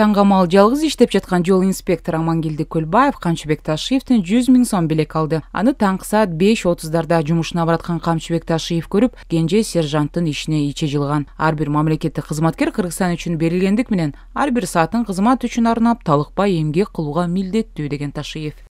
таң камал жалгыз иштеп жаткан жол инспектор амангелди көлбаев камчыбек Ташиевтен жүз миң сом белек алды аны таңкы саат беш дарда жумушуна бараткан камчыбек ташиев көріп, кенже сержанттын ишине ичи жылган ар бир мамлекеттик кызматкер кыргызстан үчүн берилгендик менен ар бир саатын кызмат үчүн арнап талыкпай эмгек кылууга милдеттүү деген ташиев